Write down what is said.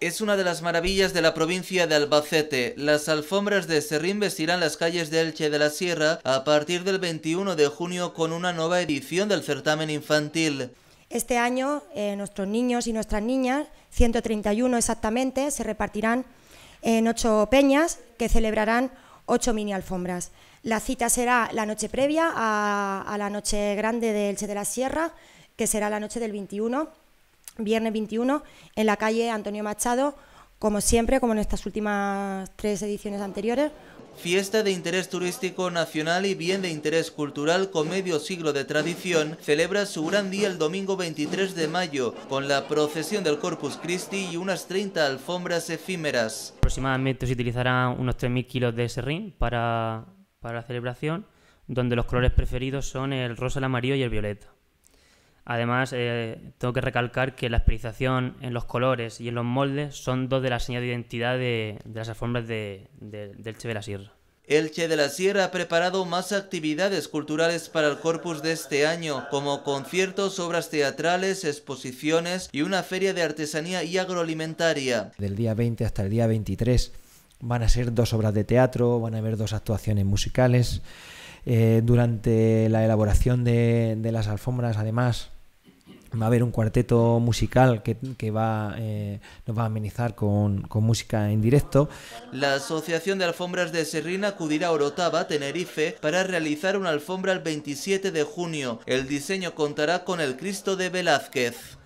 Es una de las maravillas de la provincia de Albacete. Las alfombras de Serrín vestirán las calles de Elche de la Sierra a partir del 21 de junio con una nueva edición del certamen infantil. Este año eh, nuestros niños y nuestras niñas, 131 exactamente, se repartirán en ocho peñas que celebrarán ocho mini alfombras. La cita será la noche previa a la noche grande de Elche de la Sierra, que será la noche del 21 viernes 21, en la calle Antonio Machado, como siempre, como en estas últimas tres ediciones anteriores. Fiesta de interés turístico nacional y bien de interés cultural con medio siglo de tradición, celebra su gran día el domingo 23 de mayo con la procesión del Corpus Christi y unas 30 alfombras efímeras. Aproximadamente se utilizarán unos 3.000 kilos de serrín para, para la celebración, donde los colores preferidos son el rosa, el amarillo y el violeta. Además, eh, tengo que recalcar que la especialización en los colores y en los moldes son dos de las señas de identidad de, las alfombras del Che de, la Sierra. El Che de la Sierra ha preparado más actividades culturales para el corpus de este año, como conciertos, obras teatrales, exposiciones y una feria de artesanía y agroalimentaria. Del día 20 hasta el día 23 van a ser dos obras de teatro, van a haber dos actuaciones musicales. Eh, durante la elaboración de las alfombras, además, va a haber un cuarteto musical que, va, eh, nos va a amenizar con, con, música en directo. La Asociación de Alfombras de Serrina acudirá a Orotava, Tenerife, para realizar una alfombra el 27 de junio. El diseño contará con el Cristo de Velázquez.